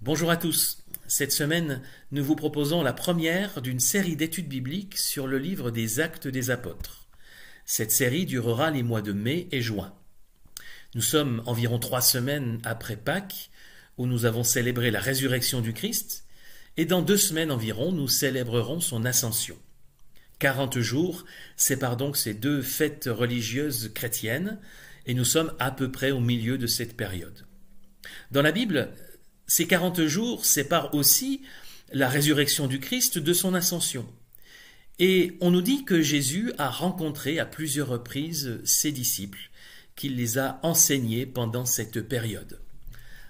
Bonjour à tous. Cette semaine, nous vous proposons la première d'une série d'études bibliques sur le livre des Actes des Apôtres. Cette série durera les mois de mai et juin. Nous sommes environ trois semaines après Pâques, où nous avons célébré la résurrection du Christ, et dans deux semaines environ, nous célébrerons son ascension. Quarante jours séparent donc ces deux fêtes religieuses chrétiennes, et nous sommes à peu près au milieu de cette période. Dans la Bible, ces 40 jours séparent aussi la résurrection du Christ de son ascension. Et on nous dit que Jésus a rencontré à plusieurs reprises ses disciples, qu'il les a enseignés pendant cette période.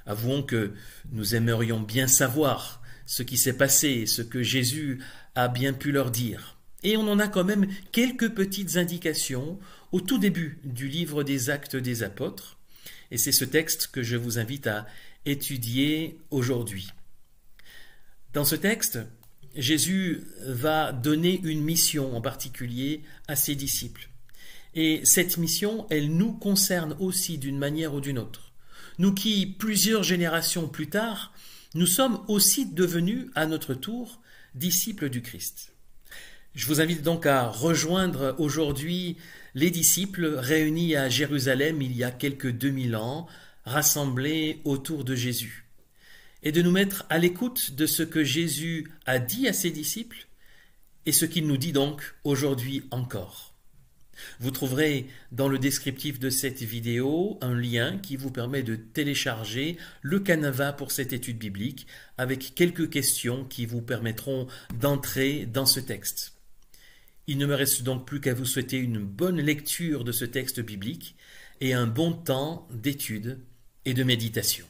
Avouons que nous aimerions bien savoir ce qui s'est passé, ce que Jésus a bien pu leur dire. Et on en a quand même quelques petites indications au tout début du livre des actes des apôtres, et c'est ce texte que je vous invite à étudier aujourd'hui. Dans ce texte, Jésus va donner une mission en particulier à ses disciples. Et cette mission, elle nous concerne aussi d'une manière ou d'une autre. Nous qui, plusieurs générations plus tard, nous sommes aussi devenus à notre tour disciples du Christ. Je vous invite donc à rejoindre aujourd'hui les disciples réunis à Jérusalem il y a quelques 2000 ans, rassemblés autour de Jésus, et de nous mettre à l'écoute de ce que Jésus a dit à ses disciples et ce qu'il nous dit donc aujourd'hui encore. Vous trouverez dans le descriptif de cette vidéo un lien qui vous permet de télécharger le canevas pour cette étude biblique avec quelques questions qui vous permettront d'entrer dans ce texte. Il ne me reste donc plus qu'à vous souhaiter une bonne lecture de ce texte biblique et un bon temps d'étude et de méditation.